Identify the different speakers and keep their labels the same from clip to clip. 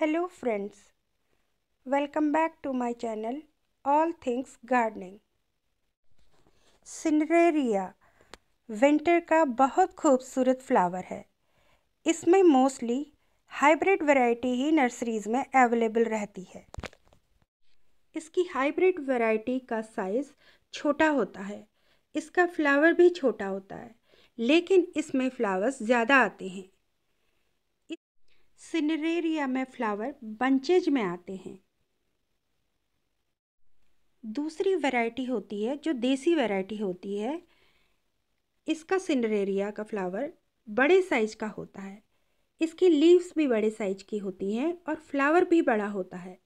Speaker 1: hello friends welcome back to my channel all things gardening cineraria winter का बहुत खूबसूरत flower है इसमें मोस्टली हाइब्रिड वैरायटी ही नर्सरीज में अवेलेबल रहती है इसकी हाइब्रिड वैरायटी का साइज़ छोटा होता है इसका फ्लावर भी छोटा होता है लेकिन इसमें फ्लावर्स ज़्यादा आते हैं सिनरेरिया में फ्लावर बंचेज में आते हैं दूसरी वैरायटी होती है जो देसी वैरायटी होती है इसका सिनरेरिया का फ्लावर बड़े साइज का होता है इसकी लीव्स भी बड़े साइज की होती हैं और फ्लावर भी बड़ा होता है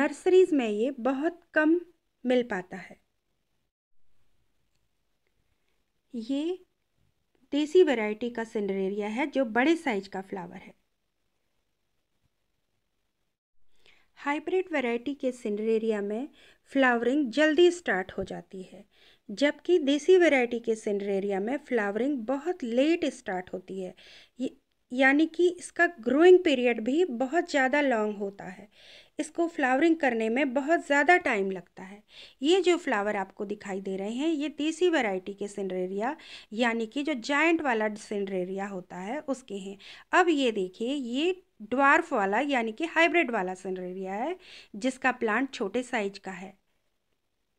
Speaker 1: नर्सरीज में ये बहुत कम मिल पाता है ये देसी वैरायटी का सिनरेरिया है जो बड़े साइज का फ्लावर है हाइब्रिड वैरायटी के सिंडरेरिया में फ्लावरिंग जल्दी स्टार्ट हो जाती है जबकि देसी वैरायटी के सिंडरेरिया में फ्लावरिंग बहुत लेट स्टार्ट होती है ये यानी कि इसका ग्रोइंग पीरियड भी बहुत ज़्यादा लॉन्ग होता है इसको फ्लावरिंग करने में बहुत ज़्यादा टाइम लगता है ये जो फ्लावर आपको दिखाई दे रहे हैं ये देसी वैरायटी के सिनरेरिया यानी कि जो जाइंट वाला सिनरेरिया होता है उसके हैं अब ये देखिए ये ड्वार्फ वाला यानी कि हाइब्रिड वाला सिनरेरिया है जिसका प्लांट छोटे साइज का है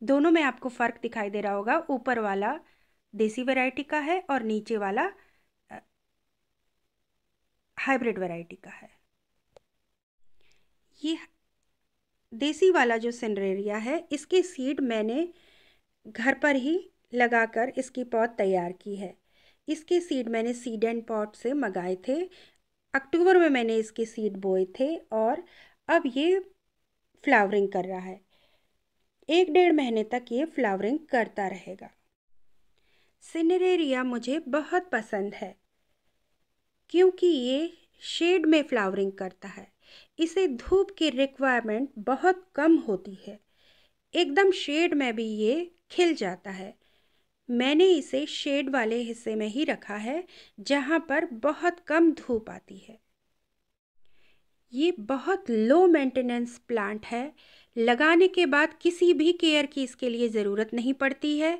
Speaker 1: दोनों में आपको फ़र्क दिखाई दे रहा होगा ऊपर वाला देसी वेराइटी का है और नीचे वाला हाइब्रिड वैरायटी का है ये देसी वाला जो सेंड्रेरिया है इसके सीड मैंने घर पर ही लगाकर इसकी पौध तैयार की है इसके सीड मैंने सीड एंड पॉट से मंगाए थे अक्टूबर में मैंने इसके सीड बोए थे और अब ये फ्लावरिंग कर रहा है एक डेढ़ महीने तक ये फ्लावरिंग करता रहेगा सिनरेरिया मुझे बहुत पसंद है क्योंकि ये शेड में फ्लावरिंग करता है इसे धूप की रिक्वायरमेंट बहुत कम होती है एकदम शेड में भी ये खिल जाता है मैंने इसे शेड वाले हिस्से में ही रखा है जहाँ पर बहुत कम धूप आती है ये बहुत लो मेंटेनेंस प्लांट है लगाने के बाद किसी भी केयर की इसके लिए ज़रूरत नहीं पड़ती है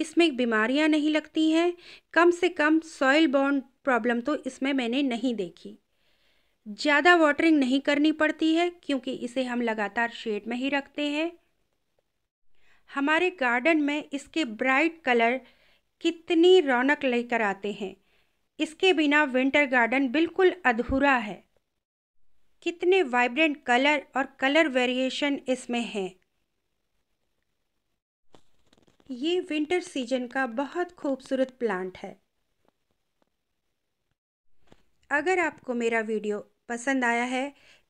Speaker 1: इसमें बीमारियाँ नहीं लगती हैं कम से कम सॉइल बॉन्ड प्रॉब्लम तो इसमें मैंने नहीं देखी ज़्यादा वाटरिंग नहीं करनी पड़ती है क्योंकि इसे हम लगातार शेड में ही रखते हैं हमारे गार्डन में इसके ब्राइट कलर कितनी रौनक लेकर आते हैं इसके बिना विंटर गार्डन बिल्कुल अधूरा है कितने वाइब्रेंट कलर और कलर वेरिएशन इसमें हैं ये विंटर सीजन का बहुत खूबसूरत प्लांट है अगर आपको मेरा वीडियो पसंद आया है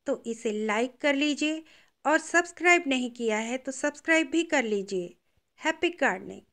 Speaker 1: तो इसे लाइक कर लीजिए और सब्सक्राइब नहीं किया है तो सब्सक्राइब भी कर लीजिए हैप्पी गार्डनिंग